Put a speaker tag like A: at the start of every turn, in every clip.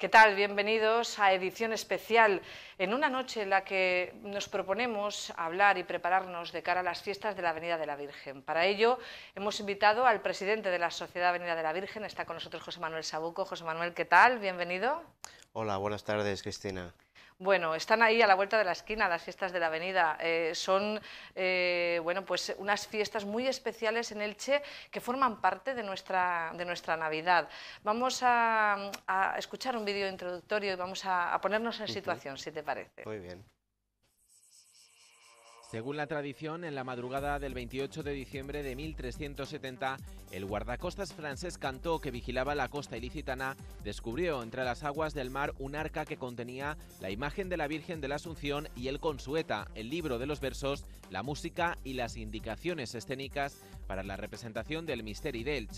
A: ¿Qué tal? Bienvenidos a edición especial en una noche en la que nos proponemos hablar y prepararnos de cara a las fiestas de la Avenida de la Virgen. Para ello hemos invitado al presidente de la Sociedad Avenida de la Virgen, está con nosotros José Manuel Sabuco. José Manuel, ¿qué tal? Bienvenido.
B: Hola, buenas tardes, Cristina.
A: Bueno, están ahí a la vuelta de la esquina las fiestas de la avenida. Eh, son eh, bueno, pues unas fiestas muy especiales en Elche que forman parte de nuestra, de nuestra Navidad. Vamos a, escuchar un vídeo introductorio y vamos a, ponernos en situación, si te parece.
C: Muy bien. Según la tradición, en la madrugada del 28 de diciembre de 1370, el guardacostas francés Cantó, que vigilaba la costa ilicitana, descubrió entre las aguas del mar un arca que contenía la imagen de la Virgen de la Asunción y el Consueta, el libro de los versos, la música y las indicaciones escénicas para la representación del Misteri del.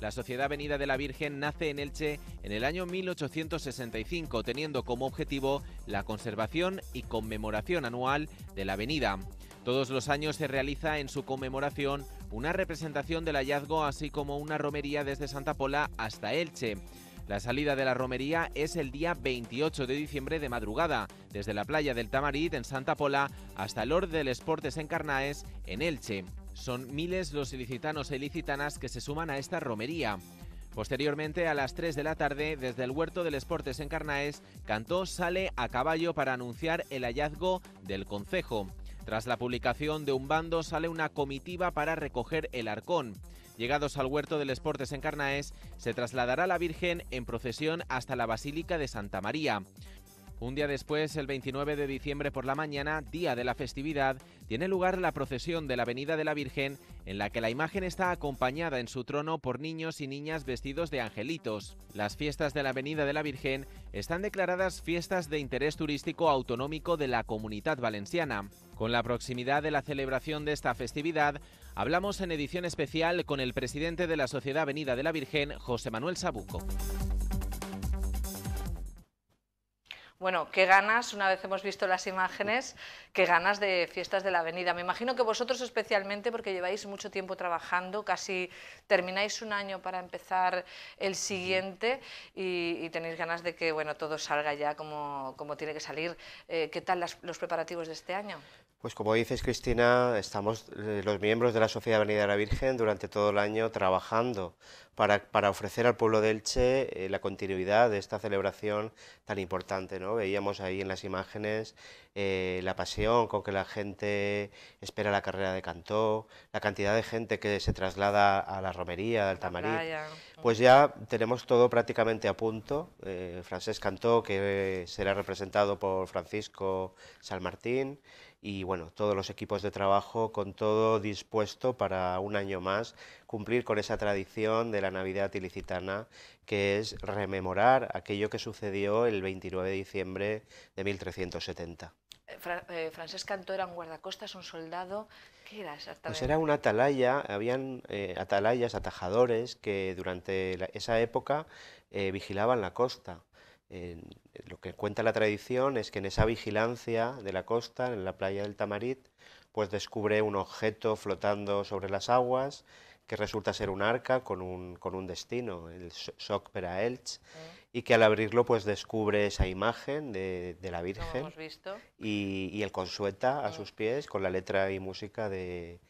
C: La Sociedad Avenida de la Virgen nace en Elche en el año 1865, teniendo como objetivo la conservación y conmemoración anual de la avenida. Todos los años se realiza en su conmemoración una representación del hallazgo, así como una romería desde Santa Pola hasta Elche. La salida de la romería es el día 28 de diciembre de madrugada, desde la playa del Tamarit en Santa Pola hasta el Lord del Esportes en Carnaes, en Elche. Son miles los ilicitanos e ilicitanas que se suman a esta romería. Posteriormente, a las 3 de la tarde, desde el Huerto del Esportes en Carnaes, Cantó sale a caballo para anunciar el hallazgo del concejo. Tras la publicación de un bando, sale una comitiva para recoger el arcón. Llegados al Huerto del Esportes en Carnaes, se trasladará la Virgen en procesión hasta la Basílica de Santa María. Un día después, el 29 de diciembre por la mañana, día de la festividad, tiene lugar la procesión de la Avenida de la Virgen, en la que la imagen está acompañada en su trono por niños y niñas vestidos de angelitos. Las fiestas de la Avenida de la Virgen están declaradas fiestas de interés turístico autonómico de la comunidad valenciana. Con la proximidad de la celebración de esta festividad, hablamos en edición especial con el presidente de la Sociedad Avenida de la Virgen, José Manuel Sabuco.
A: Bueno, qué ganas, una vez hemos visto las imágenes, qué ganas de fiestas de la avenida. Me imagino que vosotros especialmente, porque lleváis mucho tiempo trabajando, casi termináis un año para empezar el siguiente y, tenéis ganas de que bueno, todo salga ya como, tiene que salir. Eh, ¿Qué tal los preparativos de este año?
B: Pues como dices, Cristina, estamos eh, los miembros de la Sociedad Avenida de la Virgen durante todo el año trabajando para, ofrecer al pueblo de Elche eh, la continuidad de esta celebración tan importante. ¿no? Veíamos ahí en las imágenes eh, la pasión con que la gente espera la carrera de Cantó, la cantidad de gente que se traslada a la romería, de Altamarí. Pues ya tenemos todo prácticamente a punto. Francés Cantó, que será representado por Francisco San Martín, y bueno, todos los equipos de trabajo con todo dispuesto para un año más cumplir con esa tradición de la Navidad ilicitana que es rememorar aquello que sucedió el 29 de diciembre de 1370.
A: Eh, eh, Francesca Cantó era un guardacostas, un soldado. ¿Qué era Pues era
B: un atalaya, habían eh, atalayas, atajadores que durante esa época vigilaban la costa. Eh, lo que cuenta la tradición es que en esa vigilancia de la costa, en la playa del Tamarit, pues descubre un objeto flotando sobre las aguas que resulta ser un arca con un, con un destino, el Soc para Elch y que al abrirlo pues descubre esa imagen de, la Virgen Y, el consueta a mm. sus pies con la letra y música de,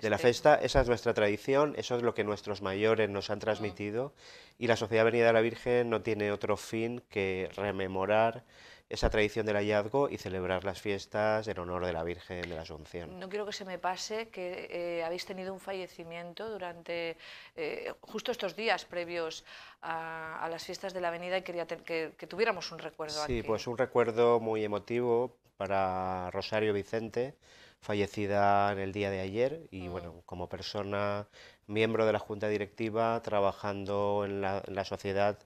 B: de la festa. Esa es nuestra tradición, eso es lo que nuestros mayores nos han mm. transmitido y la Sociedad Venida de la Virgen no tiene otro fin que rememorar esa tradición del hallazgo y celebrar las fiestas en honor de la Virgen de la Asunción.
A: No quiero que se me pase que eh, habéis tenido un fallecimiento durante eh, justo estos días previos a, las fiestas de la Avenida y quería que, que, tuviéramos un recuerdo. Sí, pues
B: un recuerdo muy emotivo para Rosario Vicente, fallecida en el día de ayer y mm. bueno, como persona miembro de la Junta Directiva, trabajando en la, en la sociedad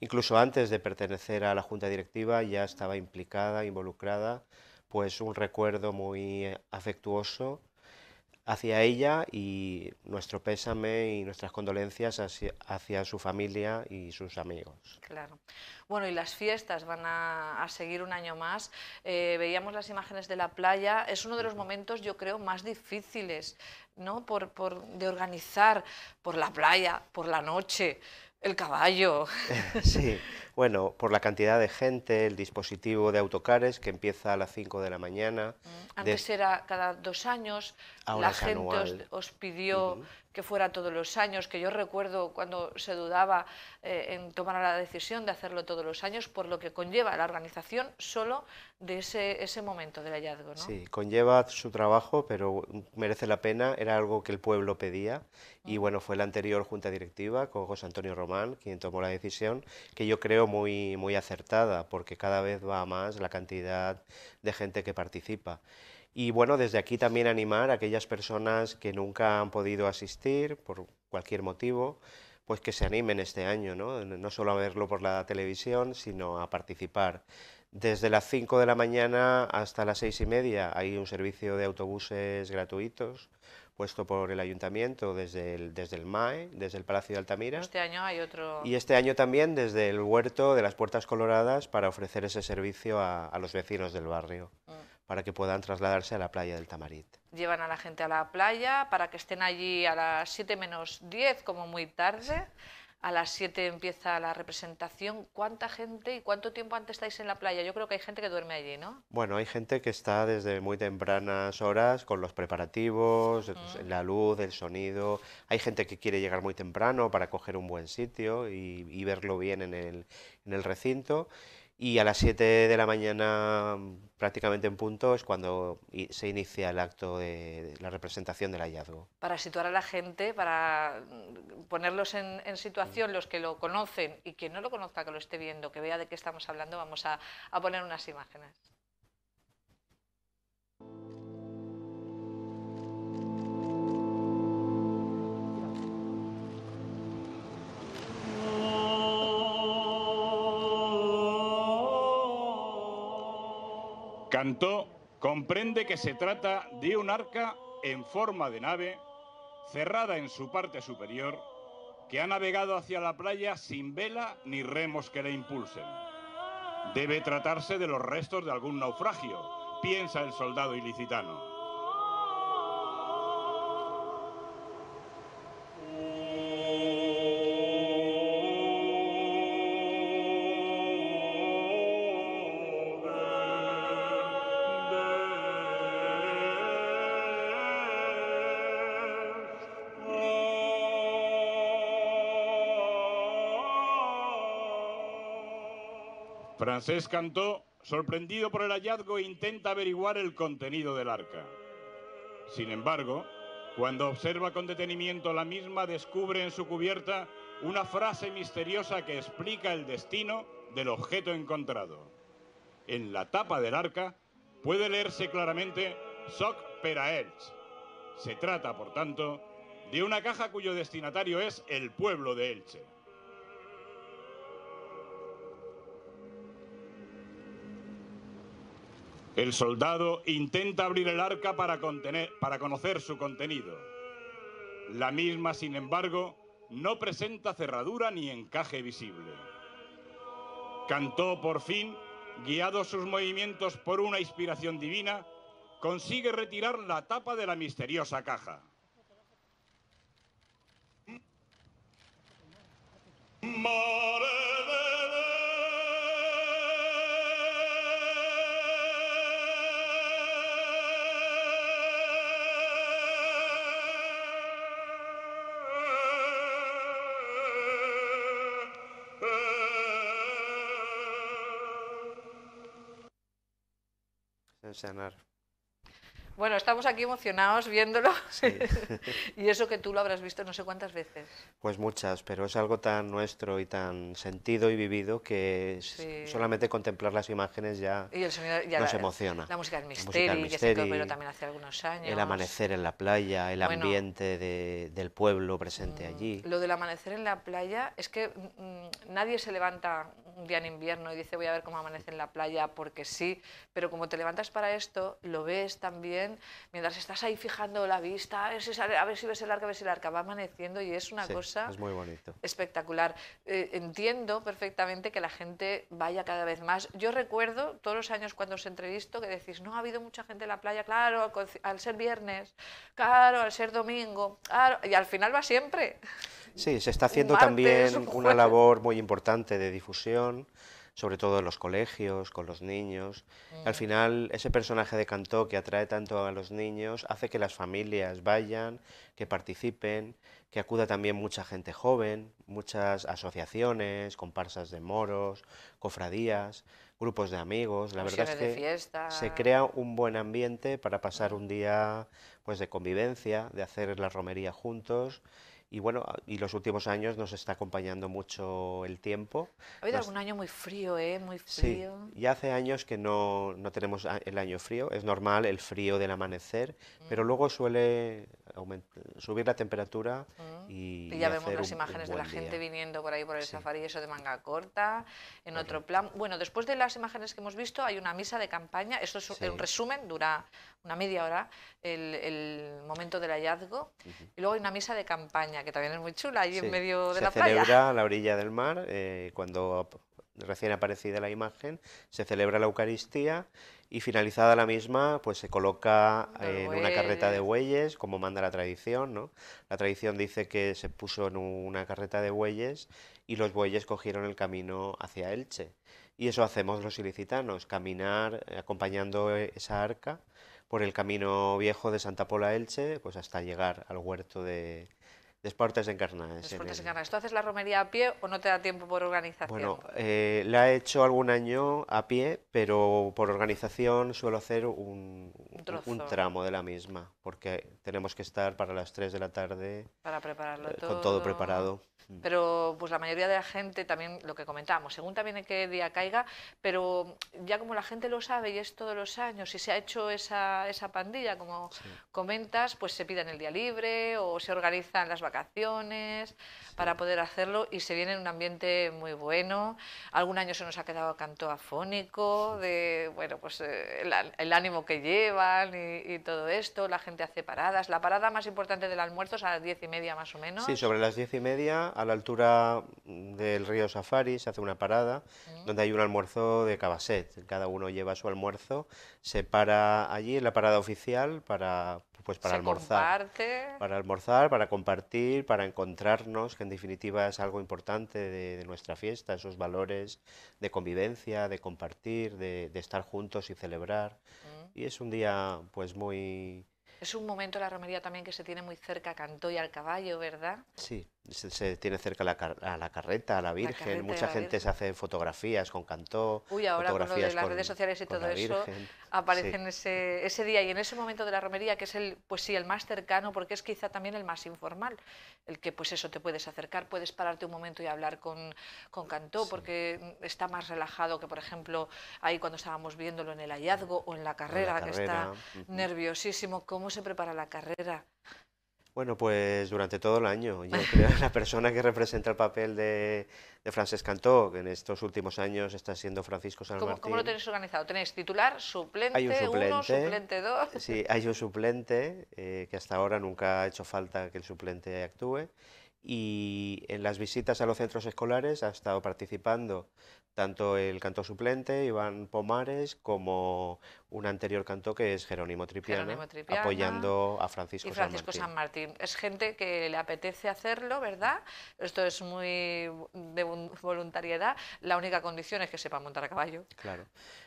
B: incluso antes de pertenecer a la junta directiva ya estaba implicada, involucrada, pues un recuerdo muy eh, afectuoso hacia ella y nuestro pésame y nuestras condolencias hacia, su familia y sus amigos.
A: Claro. Bueno, y las fiestas van a, seguir un año más. Eh, veíamos las imágenes de la playa. Es uno de los momentos, yo creo, más difíciles ¿no? de organizar por la playa, por la noche, el caballo.
B: sí, bueno, por la cantidad de gente, el dispositivo de autocares que empieza a las 5 de la mañana. Mm. Antes
A: era cada dos años, la gente os, pidió que fuera todos los años, que yo recuerdo cuando se dudaba eh, en tomar la decisión de hacerlo todos los años, por lo que conlleva la organización solo de ese, ese momento del hallazgo. Sí,
B: conlleva su trabajo, pero merece la pena, era algo que el pueblo pedía y mm. bueno, fue la anterior junta directiva con José Antonio Román quien tomó la decisión, que yo creo muy, acertada, porque cada vez va más la cantidad de gente que participa. Y bueno, desde aquí también animar a aquellas personas que nunca han podido asistir por cualquier motivo, pues que se animen este año, ¿no? No solo a verlo por la televisión, sino a participar. Desde las 5 de la mañana hasta las 6 y media hay un servicio de autobuses gratuitos puesto por el ayuntamiento desde el, desde el MAE, desde el Palacio de Altamira. Este
A: año hay otro... Y
B: este año también desde el huerto de las Puertas Coloradas para ofrecer ese servicio a, los vecinos del barrio, mm. para que puedan trasladarse a la playa del Tamarit.
A: Llevan a la gente a la playa para que estén allí a las 7 menos 10, como muy tarde a las 7 empieza la representación. ¿Cuánta gente y cuánto tiempo antes estáis en la playa? Yo creo que hay gente que duerme allí, ¿no?
B: Bueno, hay gente que está desde muy tempranas horas con los preparativos, la luz, el sonido. Hay gente que quiere llegar muy temprano para coger un buen sitio y, verlo bien en el recinto y a las 7 de la mañana mm, prácticamente en punto es cuando se inicia el acto de la representación del hallazgo.
A: Para situar a la gente, para mm, ponerlos en, situación, mm. los que lo conocen y quien no lo conozca, que lo esté viendo, que vea de qué estamos hablando, vamos a poner unas imágenes.
D: Cantó comprende que se trata de un arca en forma de nave, cerrada en su parte superior, que ha navegado hacia la playa sin vela ni remos que le impulsen. Debe tratarse de los restos de algún naufragio, piensa el soldado ilicitano. Francés Cantó, sorprendido por el hallazgo, intenta averiguar el contenido del arca. Sin embargo, cuando observa con detenimiento la misma, descubre en su cubierta una frase misteriosa que explica el destino del objeto encontrado. En la tapa del arca puede leerse claramente Soc Elche. Se trata, por tanto, de una caja cuyo destinatario es el pueblo de Elche. El soldado intenta abrir el arca para, contener, para conocer su contenido. La misma, sin embargo, no presenta cerradura ni encaje visible. Cantó por fin, guiados sus movimientos por una inspiración divina, consigue retirar la tapa de la misteriosa caja.
A: Bueno, estamos aquí emocionados viéndolo. y eso que tú lo habrás visto no sé cuántas veces.
B: Pues muchas, pero es algo tan nuestro y tan sentido y vivido que solamente contemplar las imágenes ya,
A: nos emociona. La música del misterio, el también hace algunos años. El amanecer
B: en la playa, el ambiente del pueblo presente mm, allí.
A: Lo del amanecer en la playa es que mm, mm, nadie se levanta un día en invierno y dice voy a ver cómo amanece en la playa porque sí, pero como te levantas para esto, lo ves también, mientras estás ahí fijando la vista, a ver si, a ver si ves el arca, a ver si el arca va amaneciendo y es una cosa muy bonito. espectacular. Eh, entiendo perfectamente que la gente vaya cada vez más. Yo recuerdo todos los años cuando os entrevisto que decís, no, ha habido mucha gente en la playa, claro, al, ser viernes, claro, al ser domingo, claro, y al final va siempre.
B: Sí, se está haciendo también una labor muy importante de difusión, sobre todo en los colegios, con los niños. Al mm. final, ese personaje de Cantó que atrae tanto a los niños hace que las familias vayan, que participen, que acuda también mucha gente joven, muchas asociaciones, comparsas de moros, cofradías, grupos de amigos. La pues verdad es que se crea un buen ambiente para pasar un día pues de convivencia, de hacer la romería juntos y bueno, y los últimos años nos está acompañando mucho el tiempo.
A: Ha habido algún año muy frío, ¿eh? Muy frío. Sí,
B: ya hace años que no, no, tenemos el año frío. Es normal el frío del amanecer, mm. pero luego suele subir la temperatura mm. y. ya vemos las imágenes de la gente
A: viniendo por ahí por el safari, eso de manga corta, en otro plan. Bueno, después de las imágenes que hemos visto, hay una misa de campaña. Eso es un resumen, dura una media hora el, momento del hallazgo. Y luego hay una misa de campaña que también es muy chula, allí en medio de la playa. Se celebra
B: a la orilla del mar, eh, cuando recién aparecida la imagen, se celebra la Eucaristía y finalizada la misma, pues se coloca eh, en una carreta de bueyes, como manda la tradición, ¿no? La tradición dice que se puso en una carreta de bueyes y los bueyes cogieron el camino hacia Elche. Y eso hacemos los ilicitanos, caminar eh, acompañando esa arca por el camino viejo de Santa Pola Elche, pues hasta llegar al huerto de, Desportes de Encarnadas.
A: ¿Tú haces la romería a pie o no te da tiempo por organización? Bueno,
B: eh, la he hecho algún año a pie, pero por organización suelo hacer un, tramo de la misma, porque tenemos que estar para las 3 de la tarde.
A: Para prepararlo todo. Eh, con todo preparado. Mm. Pero pues la mayoría de la gente también, lo que comentábamos, según también en qué día caiga, pero ya como la gente lo sabe y es todos los años, si se ha hecho esa, esa pandilla, como comentas, pues se piden el día libre o se organizan las vacaciones para poder hacerlo y se viene en un ambiente muy bueno. Algún año se nos ha quedado canto afónico de, bueno, pues eh, el, ánimo que llevan y, y, todo esto, la gente hace paradas. La parada más importante del almuerzo es a las diez y media más o menos. Sí,
B: sobre las diez y media a la altura del río Safari se hace una parada donde hay un almuerzo de Cabaset. Cada uno lleva su almuerzo, se para allí en la parada oficial para, pues para almorzar. Para almorzar, para compartir, para encontrarnos, que en definitiva es algo importante de, nuestra fiesta, esos valores de convivencia, de compartir, de, estar juntos y celebrar. Mm. Y es un día pues muy...
A: Es un momento la romería también que se tiene muy cerca a y al caballo, ¿verdad?
B: Sí se, tiene cerca a la carreta, a la Virgen, mucha gente se hace fotografías con Cantó. Uy, ahora con, las redes sociales y todo eso, aparecen en
A: ese, día y en ese momento de la romería, que es el, pues sí, el más cercano, porque es quizá también el más informal, el que pues eso te puedes acercar, puedes pararte un momento y hablar con, Cantó, porque está más relajado que, por ejemplo, ahí cuando estábamos viéndolo en el hallazgo o en la carrera, que está nerviosísimo, cómo se prepara la carrera
B: bueno, pues durante todo el año. Yo creo la persona que representa el papel de, de Francesc Cantó, que en estos últimos años está siendo Francisco San ¿Cómo, lo tenéis
A: organizado? ¿Tenéis titular, suplente, uno, suplente dos? Sí,
B: hay un suplente eh, que hasta ahora nunca ha hecho falta que el suplente actúe. Y en las visitas a los centros escolares ha estado participando tanto el canto suplente, Iván Pomares, como un anterior canto que es Jerónimo Tripiana, apoyando a Francisco, San,
A: Martín. Es gente que le apetece hacerlo, ¿verdad? Esto es muy de voluntariedad. La única condición es que sepa montar a caballo.
B: Claro.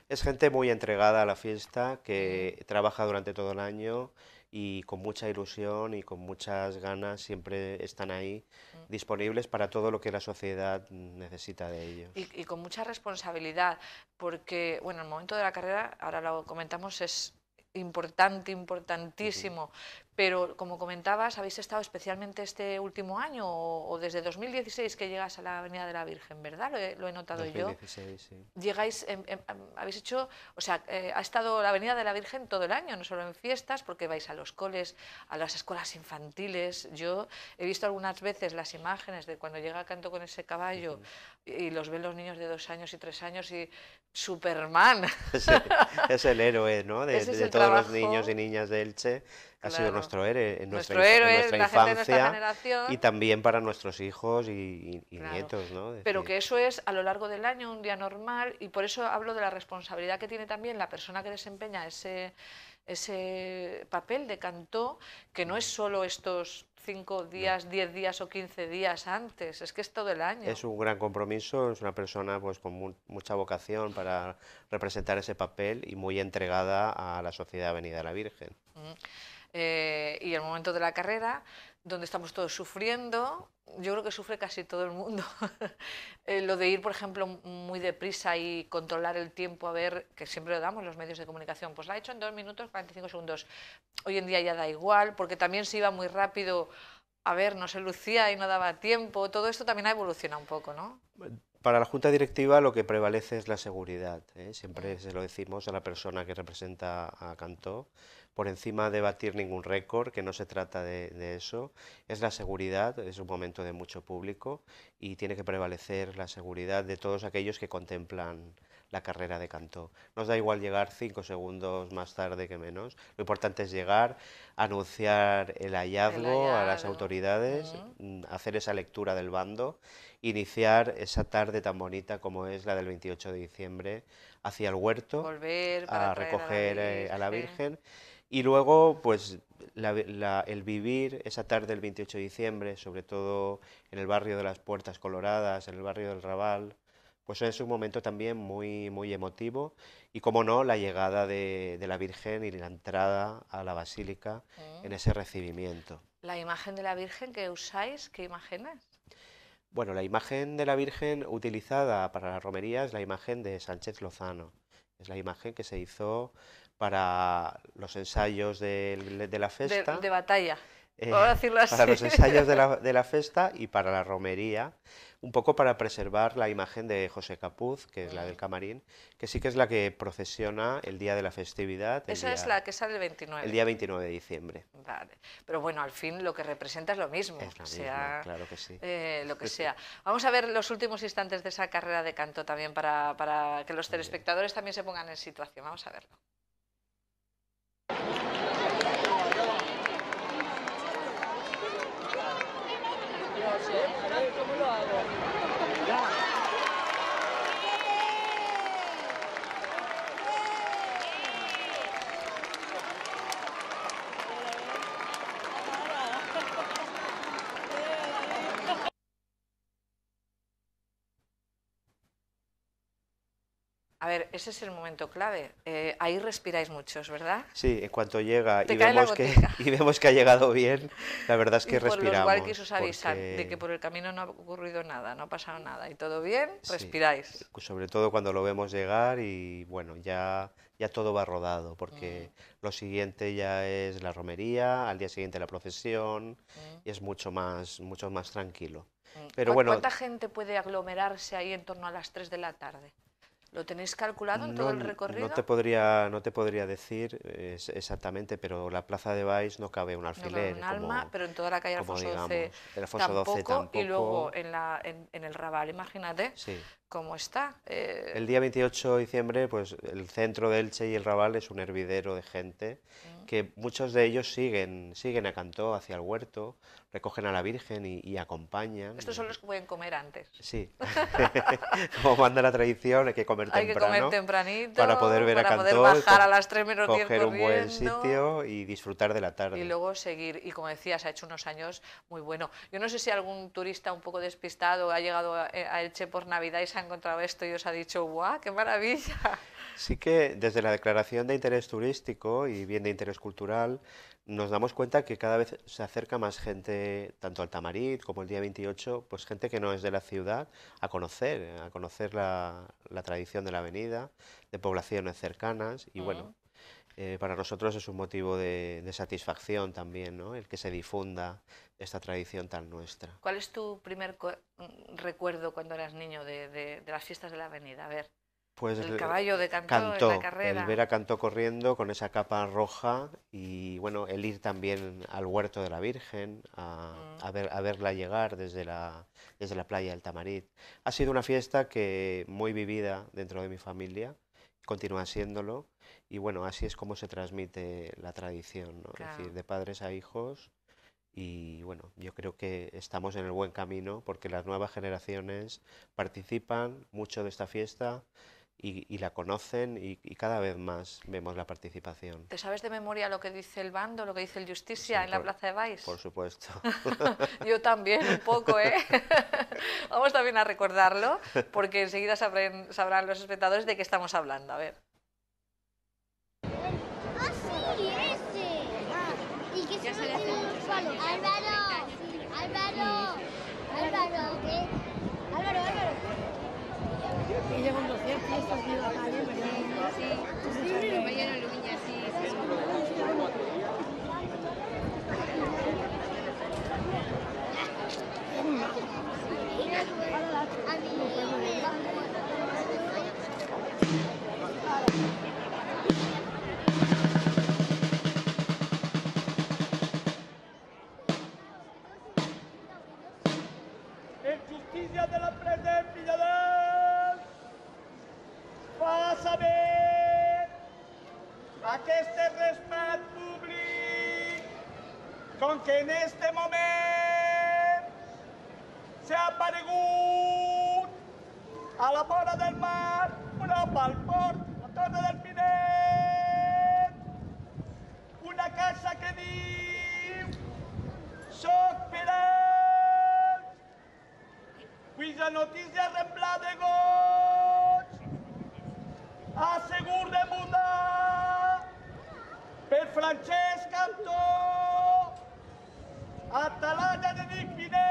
B: Es gente muy entregada a la fiesta, que trabaja durante todo el año y con mucha ilusión y con muchas ganas siempre están ahí disponibles para todo lo que la sociedad necesita de ellos.
A: Y, con mucha responsabilidad, porque, bueno, el momento de la carrera, ahora lo comentamos, es importante, importantísimo, pero como comentabas, habéis estado especialmente este último año o, desde 2016 que llegas a la Avenida de la Virgen, ¿verdad? Lo he, notado yo. Sí. Llegáis, en, habéis hecho, o sea, eh, ha estado la Avenida de la Virgen todo el año, no solo en fiestas, porque vais a los coles, a las escuelas infantiles. Yo he visto algunas veces las imágenes de cuando llega Canto con ese caballo y, los ven los niños de dos años y tres años y Superman.
B: es el héroe, ¿no? De, todos los niños y niñas de Elche ha sido nuestro, héroe, nuestro nuestra infancia y también para nuestros hijos y, nietos. ¿no? Pero
A: que eso es a lo largo del año, un día normal, y por eso hablo de la responsabilidad que tiene también la persona que desempeña ese, ese papel de cantó, que no es solo estos cinco días, diez días o quince días antes, es que es todo el año. Es
B: un gran compromiso, es una persona pues con mucha vocación para representar ese papel y muy entregada a la sociedad venida de la Virgen.
A: Mm. Eh, y el momento de la carrera, donde estamos todos sufriendo. Yo creo que sufre casi todo el mundo. Eh, lo de ir, por ejemplo, muy deprisa y controlar el tiempo, a ver, que siempre lo damos los medios de comunicación, pues la ha he hecho en dos minutos 45 segundos. Hoy en día ya da igual, porque también se iba muy rápido, a ver, no se lucía y no daba tiempo. Todo esto también ha evolucionado un poco, ¿no?
B: para la Junta Directiva lo que prevalece es la seguridad. ¿eh? Siempre mm. se lo decimos a la persona que representa a Cantó, por encima de batir ningún récord, que no se trata de, eso. Es la seguridad, es un momento de mucho público y tiene que prevalecer la seguridad de todos aquellos que contemplan la carrera de canto Nos da igual llegar cinco segundos más tarde que menos. Lo importante es llegar, anunciar el hallazgo, a las autoridades, mm, hacer esa lectura del bando, iniciar esa tarde tan bonita como es la del 28 de diciembre hacia el huerto, para a recoger eh, A la Virgen y luego, pues el vivir esa tarde del 28 de diciembre, sobre todo en el barrio de las Puertas Coloradas, en el barrio del Raval, pues es un momento también muy, muy emotivo. Y como no, la llegada de, la Virgen y la entrada a la Basílica mm. en ese recibimiento.
A: ¿La imagen de la Virgen que usáis, qué imagen es?
B: Bueno, la imagen de la Virgen utilizada para la romería es la imagen de Sánchez Lozano. Es la imagen que se hizo para eh, los ensayos de, la festa. De,
A: batalla. Para los ensayos de la,
B: de festa y para la romería, un poco para preservar la imagen de José Capuz, que es la del camarín, que sí que es la que procesiona el día de la festividad. Esa es la
A: que sale el 29. El día
B: 29 de diciembre.
A: Vale. Pero bueno, al fin lo que representa es lo mismo. sea,
B: que eh, lo que sea.
A: Vamos a ver los últimos instantes de esa carrera de canto también para que los telespectadores también se pongan en situación. Vamos a verlo. Thank you. A ver, ese es el momento clave. Eh, ahí respiráis muchos, ¿verdad?
B: Sí, en cuanto llega y vemos, que, ha llegado bien, la verdad es que y respiramos. os avisan de que por
A: el camino no ha ocurrido nada, no ha pasado nada y todo bien, respiráis.
B: sobre todo cuando lo vemos llegar y bueno, ya, ya todo va rodado, porque mm. lo siguiente ya es la romería, al día siguiente la procesión mm. y es mucho más, mucho más tranquilo.
A: Mm. Pero ¿Cuánta gente puede aglomerarse ahí en torno a las 3 de la tarde? ¿Lo tenéis calculado en todo el recorrido? No te
B: podría, no te podría decir exactamente, pero la plaza de Baix no cabe un alfiler. No cabe un alma,
A: pero en toda la calle Alfonso, digamos, XII, tampoco, Y luego en, la, en el Raval, imagínate. Sí cómo está. Eh, el
B: día 28 de diciembre, pues el centro de Elche y el Raval es un hervidero de gente, mm. que muchos de ellos siguen, siguen a Cantó hacia el huerto, recogen a la Virgen y, acompañan. Estos son los
A: que pueden comer antes. Sí,
B: como manda la tradición, hay que comer temprano. Hay que comer tempranito. Para poder ver a Cantó. Para Poder bajar a las 3 menos Coger un buen sitio y disfrutar de la tarde. Y
A: luego seguir, y como decías, ha hecho unos años muy bueno. Yo no sé si algún turista un poco despistado ha llegado a, Elche por Navidad y se encontrado esto y os ha dicho, ¡guau, qué maravilla!
B: Sí que desde la declaración de interés turístico y bien de interés cultural nos damos cuenta que cada vez se acerca más gente, tanto al Tamarit como el día 28, pues gente que no es de la ciudad, a conocer, a conocer la, tradición de la avenida, de poblaciones cercanas y bueno, eh, para nosotros es un motivo de, satisfacción también, el que se difunda esta tradición tan nuestra.
A: ¿Cuál es tu primer mm, recuerdo cuando eras niño de, las fiestas de la avenida? A ver,
B: pues el caballo de Cantó, en la carrera. El ver a Cantó corriendo con esa capa roja y bueno, el ir también al huerto de la Virgen a, mm. a, ver, a verla llegar desde la, desde la playa del Tamarit. Ha sido una fiesta que muy vivida dentro de mi familia, continúa siéndolo y bueno, así es como se transmite la tradición, decir, de padres a hijos. Y bueno, yo creo que estamos en el buen camino porque las nuevas generaciones participan mucho de esta fiesta y, la conocen y, cada vez más vemos la participación.
A: ¿Te sabes de memoria lo que dice el bando, lo que dice el Justicia en la Plaza de Baix? Por
B: supuesto.
A: yo también, un poco, ¿eh? Vamos también a recordarlo porque enseguida sabrán los espectadores de qué estamos hablando. A ver.
B: Sí, sí, Sí,
E: Canada de Fidel!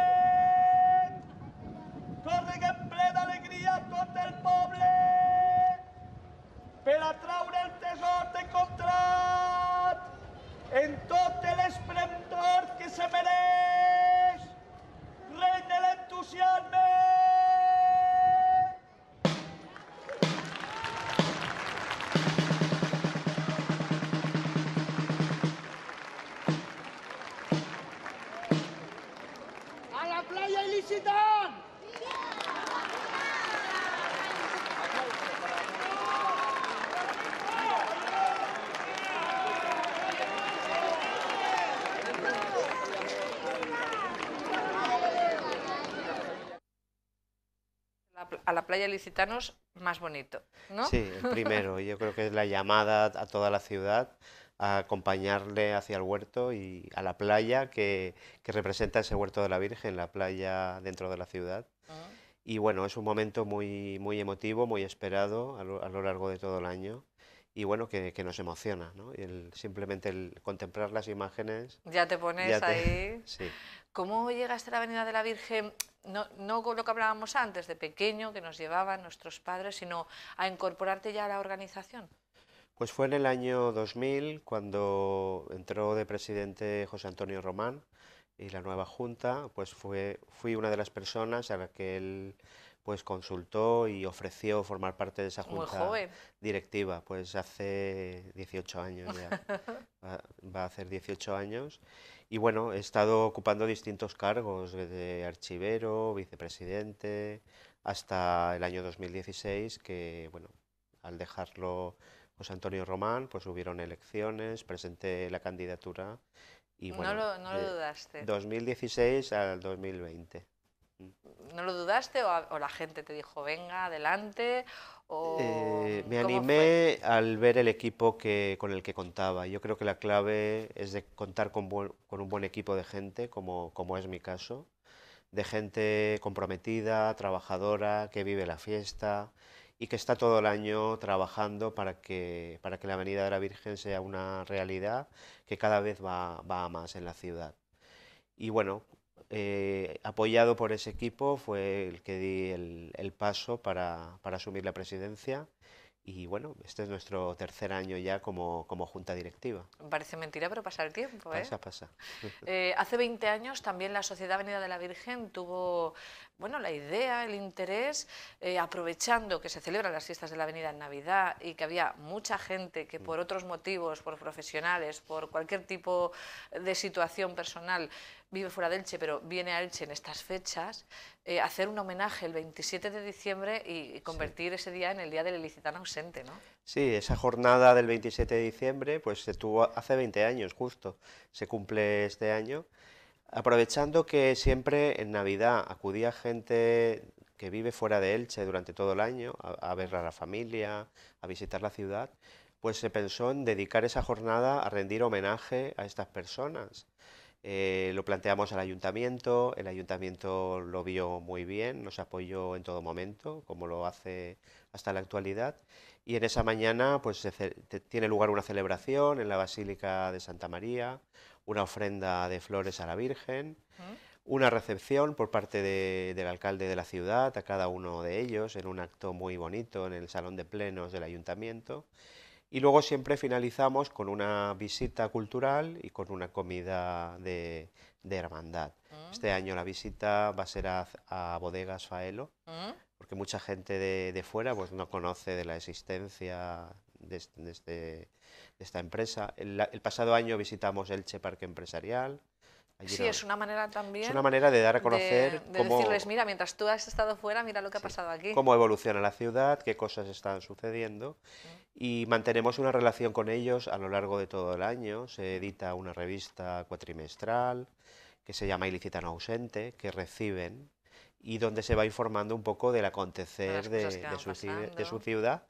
A: la playa Licitanos más bonito, ¿no? Sí, el primero.
B: yo creo que es la llamada a toda la ciudad a acompañarle hacia el huerto y a la playa que, representa ese huerto de la Virgen, la playa dentro de la ciudad. Ah. Y bueno, es un momento muy, muy emotivo, muy esperado a lo largo de todo el año y bueno, que, nos emociona, ¿no? el, simplemente el contemplar las imágenes... Ya te pones ahí. Sí.
A: ¿Cómo llegaste a la Avenida de la Virgen? No, no con lo que hablábamos antes, de pequeño, que nos llevaban nuestros padres, sino a incorporarte ya a la organización.
B: Pues fue en el año 2000 cuando entró de presidente José Antonio Román y la nueva junta, pues fue, fui una de las personas a la que él pues consultó y ofreció formar parte de esa junta directiva, pues hace 18 años ya, va, a hacer 18 años. Y bueno, he estado ocupando distintos cargos, de archivero, vicepresidente, hasta el año 2016, que bueno, al dejarlo José Antonio Román, pues hubieron elecciones, presenté la candidatura y bueno, 2016 al 2020.
A: ¿No lo dudaste o, la gente te dijo, venga, adelante?
B: Eh, me animé al ver el equipo que, con el que contaba. Yo creo que la clave es de contar con, un buen equipo de gente, como, como, es mi caso, de gente comprometida, trabajadora, que vive la fiesta y que está todo el año trabajando para que, para que la Avenida de la Virgen sea una realidad que cada vez va, más en la ciudad. Y bueno, eh, apoyado por ese equipo, fue el que di el, paso para, asumir la presidencia. Y bueno, este es nuestro tercer año ya como, como junta
A: directiva. Parece mentira, pero pasa el tiempo. ¿eh? Pasa, pasa. Eh, hace 20 años también la Sociedad Avenida de la Virgen tuvo bueno, la idea, el interés, aprovechando que se celebran las fiestas de la Avenida en Navidad y que había mucha gente que por mm. otros motivos, por profesionales, por cualquier tipo de situación personal, vive fuera de Elche, pero viene a Elche en estas fechas, eh, hacer un homenaje el 27 de diciembre y, convertir ese día en el Día del Ilicitano Ausente, ¿no?
B: Sí, esa jornada del 27 de diciembre pues se tuvo hace 20 años justo, se cumple este año, aprovechando que siempre en Navidad acudía gente que vive fuera de Elche durante todo el año, a ver a la familia, a visitar la ciudad, pues se pensó en dedicar esa jornada a rendir homenaje a estas personas. Eh, lo planteamos al ayuntamiento, el ayuntamiento lo vio muy bien, nos apoyó en todo momento, como lo hace hasta la actualidad. Y en esa mañana pues, tiene lugar una celebración en la Basílica de Santa María, una ofrenda de flores a la Virgen, una recepción por parte del alcalde de la ciudad a cada uno de ellos en un acto muy bonito en el Salón de Plenos del Ayuntamiento. Y luego siempre finalizamos con una visita cultural y con una comida de, hermandad. Mm. Este año la visita va a ser a, Bodegas Faelo, mm. porque mucha gente de, fuera pues, no conoce de la existencia este, de, esta empresa. El, el, pasado año visitamos Elche Parque Empresarial,
A: Sí, es una manera también. Es una
B: manera de dar a conocer. cómo, decirles,
A: mira, mientras tú has estado fuera, mira lo que ha pasado aquí. Cómo
B: evoluciona la ciudad, qué cosas están sucediendo. Mm. Y mantenemos una relación con ellos a lo largo de todo el año. Se edita una revista cuatrimestral que se llama no Ausente, que reciben y donde se va informando un poco del acontecer de, su, de su ciudad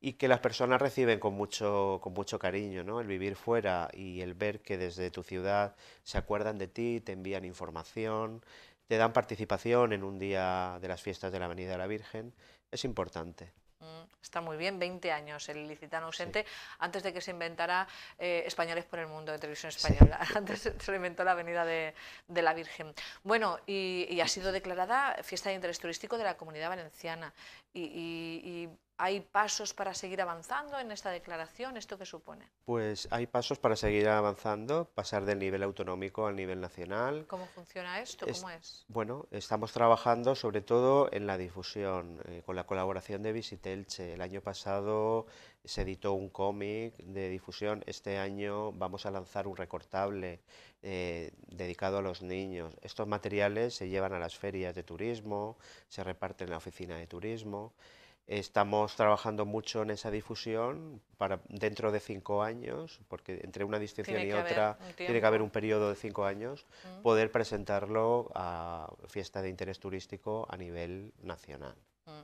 B: y que las personas reciben con mucho, con mucho cariño, ¿no? El vivir fuera y el ver que desde tu ciudad se acuerdan de ti, te envían información, te dan participación en un día de las fiestas de la Avenida de la Virgen, es importante.
A: Mm, está muy bien, 20 años el licitano ausente, antes de que se inventara eh, Españoles por el Mundo de Televisión Española, antes se inventó la Avenida de, de la Virgen. Bueno, y, ha sido declarada Fiesta de Interés Turístico de la Comunidad Valenciana. Y, y ¿Hay pasos para seguir avanzando en esta declaración? ¿Esto qué supone?
B: Pues hay pasos para seguir avanzando, pasar del nivel autonómico al nivel nacional.
A: ¿Cómo funciona esto?
D: ¿Cómo
B: es? Bueno, estamos trabajando sobre todo en la difusión, eh, con la colaboración de Visitelche. El año pasado se editó un cómic de difusión, este año vamos a lanzar un recortable eh, dedicado a los niños. Estos materiales se llevan a las ferias de turismo, se reparten en la oficina de turismo. Estamos trabajando mucho en esa difusión para dentro de cinco años, porque entre una distinción y otra tiene que haber un periodo de cinco años, mm. poder presentarlo a fiesta de interés turístico a nivel nacional.
A: Mm.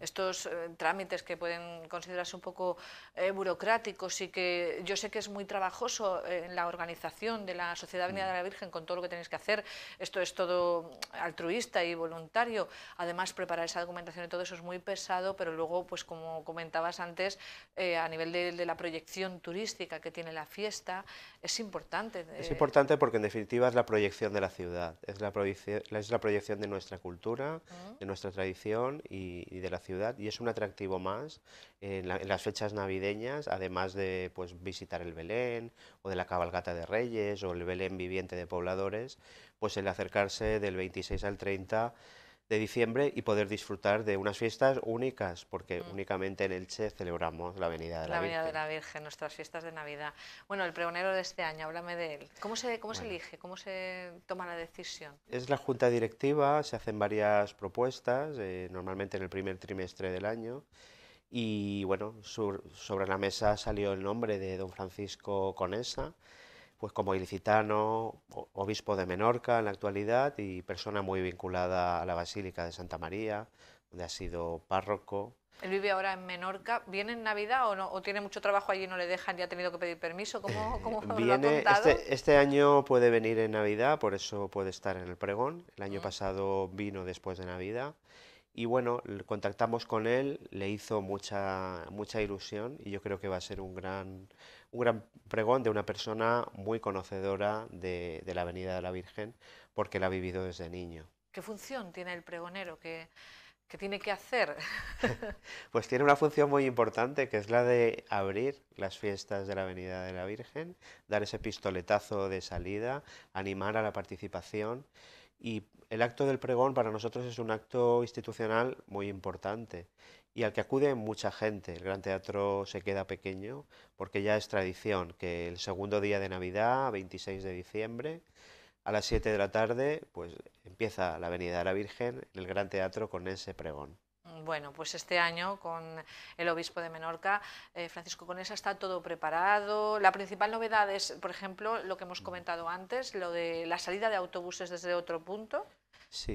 A: Estos eh, trámites que pueden considerarse un poco eh, burocráticos y que yo sé que es muy trabajoso en la organización de la Sociedad Avenida mm. de la Virgen con todo lo que tenéis que hacer, esto es todo altruista y voluntario, además preparar esa documentación y todo eso es muy pesado, pero luego, pues como comentabas antes, eh, a nivel de, la proyección turística que tiene la fiesta, es importante. Es
B: importante porque en definitiva es la proyección de la ciudad, es la, proyección, es la proyección de nuestra cultura, mm. de nuestra tradición y y, de la ciudad y es un atractivo más en, las fechas navideñas, además de pues, visitar el Belén o de la cabalgata de Reyes o el Belén viviente de pobladores, pues el acercarse del 26 al 30 de diciembre y poder disfrutar de unas fiestas únicas, porque mm. únicamente en Elche celebramos la Avenida de la, Virgen. La de
A: la Virgen, nuestras fiestas de Navidad. Bueno, el pregonero de este año, háblame de él. ¿Cómo se, cómo se elige? ¿Cómo se toma la decisión?
B: Es la Junta Directiva, se hacen varias propuestas, eh, normalmente en el primer trimestre del año. Y bueno, sobre la mesa salió el nombre de don Francisco Conesa, pues como ilicitano, obispo de Menorca en la actualidad y persona muy vinculada a la Basílica de Santa María, donde ha sido párroco.
A: Él vive ahora en Menorca. ¿Viene en Navidad o no? ¿O tiene mucho trabajo allí y no le dejan y ha tenido que pedir permiso? ¿Cómo, eh, Viene, este,
B: este, año puede venir en Navidad, por eso puede estar en el pregón. El año pasado vino después de Navidad y bueno, contactamos con él, le hizo mucha, mucha ilusión y yo creo que va a ser un gran, un gran pregón de una persona muy conocedora de, la Avenida de la Virgen, porque la ha vivido desde niño.
A: ¿Qué función tiene el pregonero? ¿Qué, qué tiene que hacer?
B: pues tiene una función muy importante, que es la de abrir las fiestas de la Avenida de la Virgen, dar ese pistoletazo de salida, animar a la participación y el acto del pregón para nosotros es un acto institucional muy importante y al que acude mucha gente. El Gran Teatro se queda pequeño porque ya es tradición que el segundo día de Navidad, 26 de diciembre, a las 7 de la tarde, pues empieza la venida de la Virgen en el Gran Teatro con ese pregón.
A: Bueno, pues este año con el obispo de Menorca, eh, Francisco Conesa, está todo preparado. La principal novedad es, por ejemplo, lo que hemos mm. comentado antes, lo de la salida de autobuses desde otro punto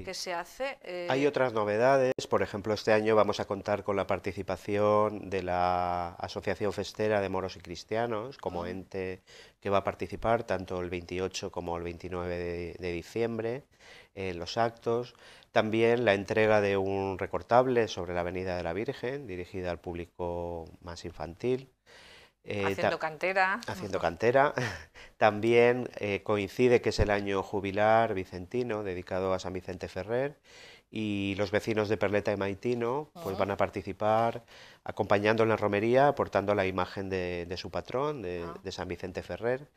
A: que se hace. Eh, Hay
B: otras novedades, por ejemplo, este año vamos a contar con la participación de la Asociación Festera de Moros y Cristianos como ah. ente que va a participar tanto el 28 como el 29 de, diciembre en los actos. También la entrega de un recortable sobre la Avenida de la Virgen, dirigida al público más infantil. Eh, haciendo
A: cantera. Haciendo
B: cantera. También eh, coincide que es el año jubilar vicentino, dedicado a San Vicente Ferrer, y los vecinos de Perleta y Maitino pues, ah. van a participar acompañando en la romería, aportando la imagen de, su patrón, de ah. San Vicente Ferrer.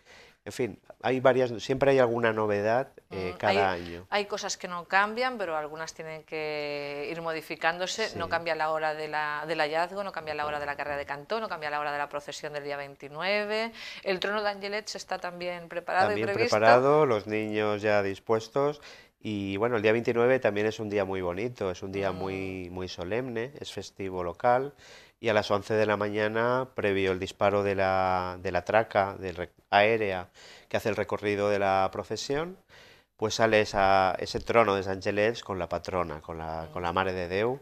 B: En fin, hay varias, siempre hay alguna novedad eh, mm, cada año.
A: Hay cosas que no cambian, pero algunas tienen que ir modificándose. No cambia la hora del hallazgo, no cambia la hora de la carrera de Cantón, no cambia la hora de la procesión del día 29. El trono de Angelet está también preparado también y preparado,
B: los niños ya dispuestos. Y bueno, el día 29 también es un día muy bonito, es un día muy, mm. muy solemne, es festivo local y a las 11 de la mañana, previo el disparo de la, de la traca del aérea que hace el recorrido de la procesión, pues sale a ese trono de San Gelés con la patrona, con la, con la de Deu,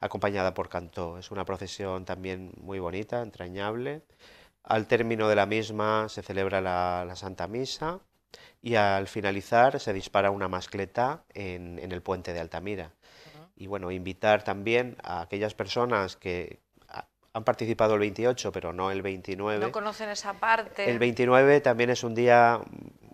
B: acompañada por Cantó. Es una procesión también muy bonita, entrañable. Al término de la misma se celebra la, la Santa Misa y al finalizar se dispara una mascleta en, en el puente de Altamira. Y bueno, invitar también a aquellas personas que, han participado el 28, pero no el 29. No
A: conocen esa parte. El
B: 29 también es un día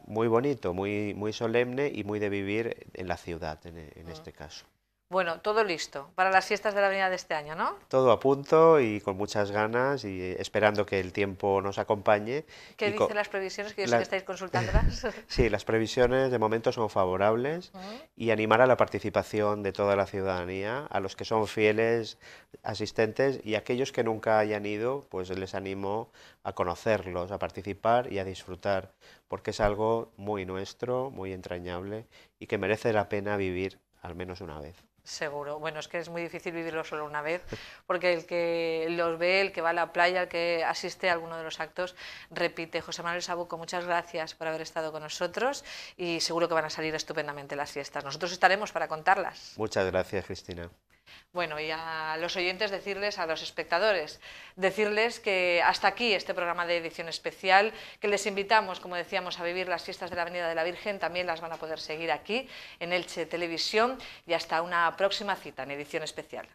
B: muy bonito, muy, muy solemne y muy de vivir en la ciudad, en, ah. este caso.
A: Bueno, todo listo para las fiestas de la Avenida de este año, ¿no?
B: Todo a punto y con muchas ganas y esperando que el tiempo nos acompañe. ¿Qué dicen las
A: previsiones que yo sé que estáis consultándolas?
B: sí, las previsiones de momento son favorables y animar a la participación de toda la ciudadanía, a los que son fieles asistentes y a aquellos que nunca hayan ido, pues les animo a conocerlos, a participar y a disfrutar, porque es algo muy nuestro, muy entrañable y que merece la pena vivir al menos una vez.
A: Seguro. Bueno, es que es muy difícil vivirlo solo una vez, porque el que los ve, el que va a la playa, el que asiste a alguno de los actos, repite. José Manuel Sabuco, muchas gracias por haber estado con nosotros y seguro que van a salir estupendamente las fiestas. Nosotros estaremos para contarlas.
B: Muchas gracias, Cristina.
A: Bueno, y a los oyentes decirles, a los espectadores, decirles que hasta aquí este programa de edición especial, que les invitamos, como decíamos, a vivir las fiestas de la Avenida de la Virgen, también las van a poder seguir aquí en Elche Televisión y hasta una próxima cita en edición especial.